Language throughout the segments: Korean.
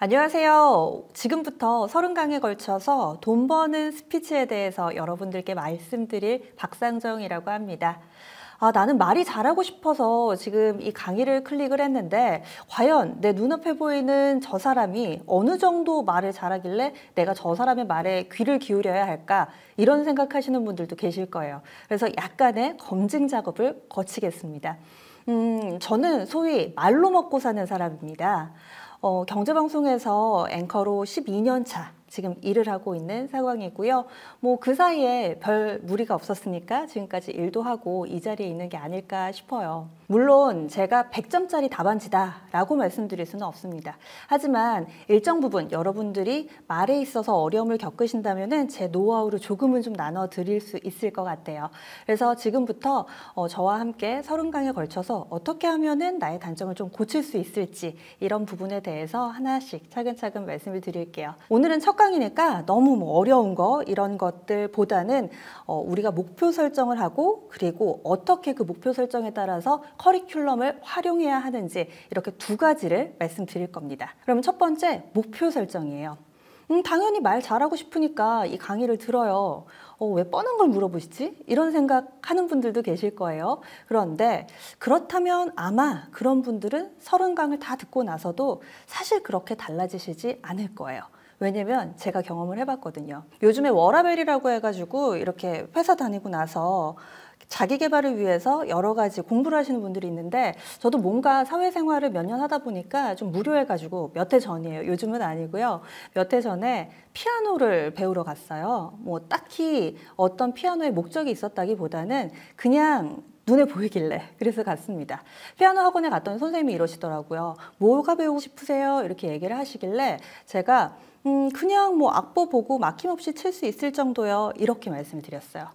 안녕하세요. 지금부터 30강에 걸쳐서 돈 버는 스피치에 대해서 여러분들께 말씀드릴 박상정이라고 합니다. 아, 나는 말이 잘하고 싶어서 지금 이 강의를 클릭을 했는데 과연 내 눈앞에 보이는 저 사람이 어느 정도 말을 잘하길래 내가 저 사람의 말에 귀를 기울여야 할까 이런 생각하시는 분들도 계실 거예요. 그래서 약간의 검증 작업을 거치겠습니다. 음, 저는 소위 말로 먹고 사는 사람입니다. 어, 경제방송에서 앵커로 12년 차 지금 일을 하고 있는 상황이고요. 뭐 그 사이에 별 무리가 없었으니까 지금까지 일도 하고 이 자리에 있는 게 아닐까 싶어요. 물론 제가 100점짜리 답안지다라고 말씀드릴 수는 없습니다. 하지만 일정 부분 여러분들이 말에 있어서 어려움을 겪으신다면 제 노하우를 조금은 좀 나눠 드릴 수 있을 것 같아요. 그래서 지금부터 어, 저와 함께 서른 강에 걸쳐서 어떻게 하면은 나의 단점을 좀 고칠 수 있을지 이런 부분에 대해서 하나씩 차근차근 말씀을 드릴게요. 오늘은 첫 석강이니까 너무 뭐 어려운 거 이런 것들보다는 어, 우리가 목표 설정을 하고 그리고 어떻게 그 목표 설정에 따라서 커리큘럼을 활용해야 하는지 이렇게 두 가지를 말씀드릴 겁니다. 그럼 첫 번째 목표 설정이에요. 음, 당연히 말 잘하고 싶으니까 이 강의를 들어요. 어, 왜 뻔한 걸 물어보시지? 이런 생각하는 분들도 계실 거예요. 그런데 그렇다면 아마 그런 분들은 서른 강을 다 듣고 나서도 사실 그렇게 달라지시지 않을 거예요. 왜냐면 제가 경험을 해봤거든요. 요즘에 워라벨이라고 해가지고 이렇게 회사 다니고 나서 자기 개발을 위해서 여러 가지 공부를 하시는 분들이 있는데 저도 뭔가 사회생활을 몇 년 하다 보니까 좀 무료해가지고 몇 해 전이에요. 요즘은 아니고요. 몇 해 전에 피아노를 배우러 갔어요. 뭐 딱히 어떤 피아노의 목적이 있었다기보다는 그냥 눈에 보이길래 그래서 갔습니다. 피아노 학원에 갔더니 선생님이 이러시더라고요. 뭐가 배우고 싶으세요? 이렇게 얘기를 하시길래 제가 음 그냥 뭐 악보 보고 막힘없이 칠 수 있을 정도요. 이렇게 말씀을 드렸어요.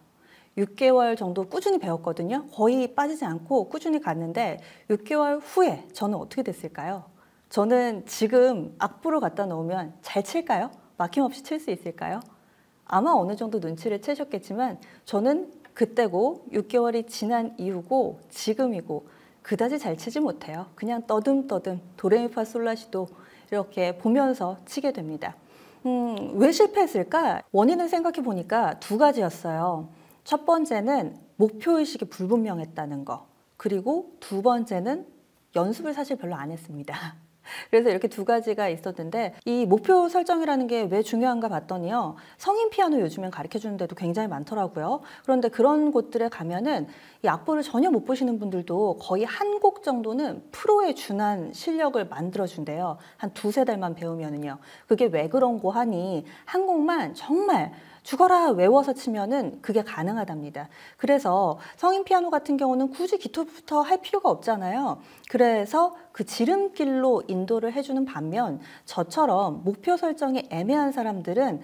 6개월 정도 꾸준히 배웠거든요. 거의 빠지지 않고 꾸준히 갔는데 6개월 후에 저는 어떻게 됐을까요? 저는 지금 악보로 갖다 놓으면 잘 칠까요? 막힘없이 칠 수 있을까요? 아마 어느 정도 눈치를 채셨겠지만 저는 그때고 6개월이 지난 이후고 지금이고 그다지 잘 치지 못해요. 그냥 떠듬떠듬 도레미파 솔라시도 이렇게 보면서 치게 됩니다. 음, 왜 실패했을까? 원인을 생각해 보니까 두 가지였어요. 첫 번째는 목표의식이 불분명했다는 거. 그리고 두 번째는 연습을 사실 별로 안 했습니다. 그래서 이렇게 두 가지가 있었는데 이 목표 설정이라는 게 왜 중요한가 봤더니요. 성인 피아노 요즘엔 가르쳐 주는 데도 굉장히 많더라고요. 그런데 그런 곳들에 가면은 이 악보를 전혀 못 보시는 분들도 거의 한 곡 정도는 프로에 준한 실력을 만들어 준대요. 한 두세 달만 배우면은요. 그게 왜 그런 고 하니 한 곡만 정말 죽어라 외워서 치면은 그게 가능하답니다. 그래서 성인 피아노 같은 경우는 굳이 기토부터 할 필요가 없잖아요. 그래서 그 지름길로 인도를 해주는 반면 저처럼 목표 설정이 애매한 사람들은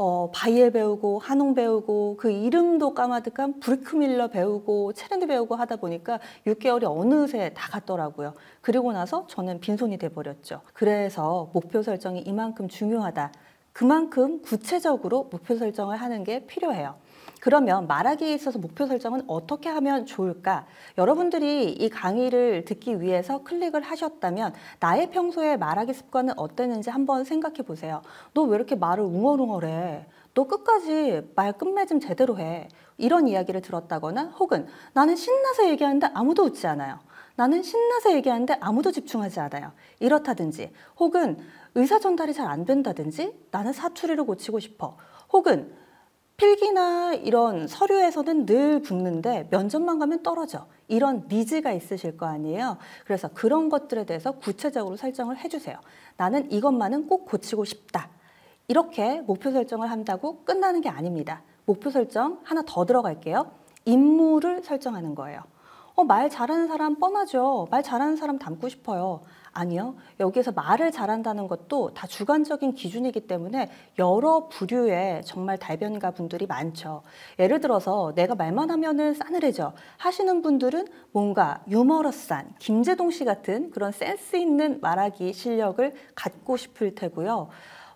어, 바이에 배우고 한홍 배우고 그 이름도 까마득한 브리크밀러 배우고 체랜드 배우고 하다 보니까 6개월이 어느새 다 갔더라고요. 그리고 나서 저는 빈손이 돼버렸죠. 그래서 목표 설정이 이만큼 중요하다. 그만큼 구체적으로 목표 설정을 하는 게 필요해요. 그러면 말하기에 있어서 목표 설정은 어떻게 하면 좋을까? 여러분들이 이 강의를 듣기 위해서 클릭을 하셨다면 나의 평소에 말하기 습관은 어땠는지 한번 생각해 보세요. 너 왜 이렇게 말을 웅얼웅얼해? 너 끝까지 말 끝내 좀 제대로 해. 이런 이야기를 들었다거나 혹은 나는 신나서 얘기하는데 아무도 웃지 않아요. 나는 신나서 얘기하는데 아무도 집중하지 않아요. 이렇다든지 혹은 의사 전달이 잘 안 된다든지 나는 사투리로 고치고 싶어. 혹은 필기나 이런 서류에서는 늘 붙는데 면접만 가면 떨어져. 이런 니즈가 있으실 거 아니에요. 그래서 그런 것들에 대해서 구체적으로 설정을 해주세요. 나는 이것만은 꼭 고치고 싶다. 이렇게 목표 설정을 한다고 끝나는 게 아닙니다. 목표 설정 하나 더 들어갈게요. 임무를 설정하는 거예요. 어, 말 잘하는 사람 뻔하죠. 말 잘하는 사람 닮고 싶어요. 아니요. 여기에서 말을 잘한다는 것도 다 주관적인 기준이기 때문에 여러 부류의 정말 달변가 분들이 많죠. 예를 들어서 내가 말만 하면은 싸늘해져 하시는 분들은 뭔가 유머러스한 김재동 씨 같은 그런 센스 있는 말하기 실력을 갖고 싶을 테고요.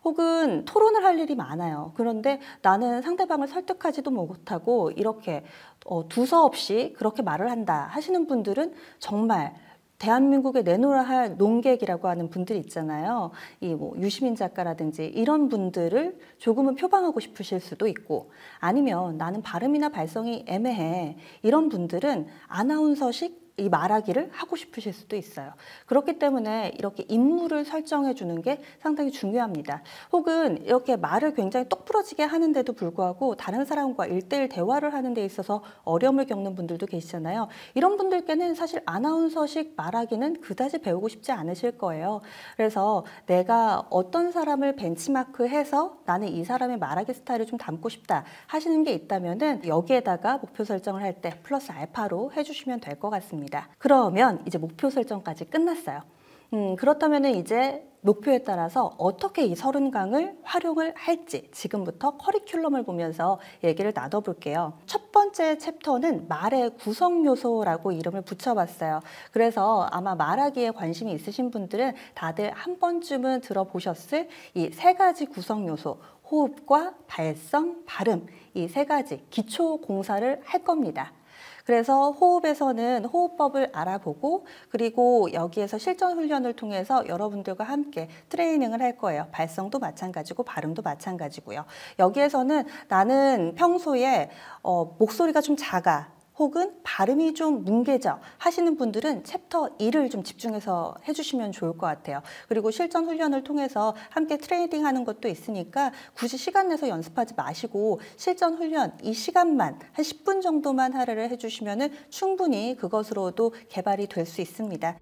혹은 토론을 할 일이 많아요. 그런데 나는 상대방을 설득하지도 못하고 이렇게 어, 두서없이 그렇게 말을 한다 하시는 분들은 정말 대한민국에 내놓으라할 농객이라고 하는 분들 있잖아요. 이 뭐 유시민 작가라든지 이런 분들을 조금은 표방하고 싶으실 수도 있고 아니면 나는 발음이나 발성이 애매해. 이런 분들은 아나운서식 이 말하기를 하고 싶으실 수도 있어요. 그렇기 때문에 이렇게 임무를 설정해 주는 게 상당히 중요합니다. 혹은 이렇게 말을 굉장히 똑부러지게 하는데도 불구하고 다른 사람과 일대일 대화를 하는 데 있어서 어려움을 겪는 분들도 계시잖아요. 이런 분들께는 사실 아나운서식 말하기는 그다지 배우고 싶지 않으실 거예요. 그래서 내가 어떤 사람을 벤치마크해서 나는 이 사람의 말하기 스타일을 좀 담고 싶다 하시는 게 있다면은 여기에다가 목표 설정을 할 때 플러스 알파로 해주시면 될 것 같습니다. 겁니다. 그러면 이제 목표 설정까지 끝났어요. 음, 그렇다면 이제 목표에 따라서 어떻게 이 서른 강을 활용을 할지 지금부터 커리큘럼을 보면서 얘기를 나눠볼게요. 첫 번째 챕터는 말의 구성 요소라고 이름을 붙여봤어요. 그래서 아마 말하기에 관심이 있으신 분들은 다들 한 번쯤은 들어보셨을 이 세 가지 구성 요소 호흡과 발성, 발음 이 세 가지 기초 공사를 할 겁니다. 그래서 호흡에서는 호흡법을 알아보고 그리고 여기에서 실전 훈련을 통해서 여러분들과 함께 트레이닝을 할 거예요. 발성도 마찬가지고 발음도 마찬가지고요. 여기에서는 나는 평소에 어, 목소리가 좀 작아 혹은 발음이 좀 뭉개져 하시는 분들은 챕터 2를 좀 집중해서 해주시면 좋을 것 같아요. 그리고 실전 훈련을 통해서 함께 트레이딩 하는 것도 있으니까 굳이 시간 내서 연습하지 마시고 실전 훈련 이 시간만 한 10분 정도만 할애를 해주시면 충분히 그것으로도 개발이 될 수 있습니다.